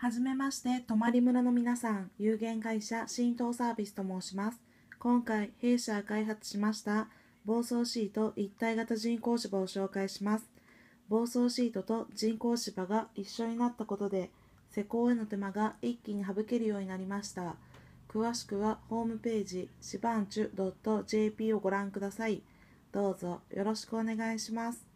はじめまして、泊村の皆さん、有限会社浸透サービスと申します。今回、弊社が開発しました暴走シート一体型人工芝を紹介します。暴走シートと人工芝が一緒になったことで、施工への手間が一気に省けるようになりました。詳しくはホームページ、しばんちゅ .jp をご覧ください。どうぞよろしくお願いします。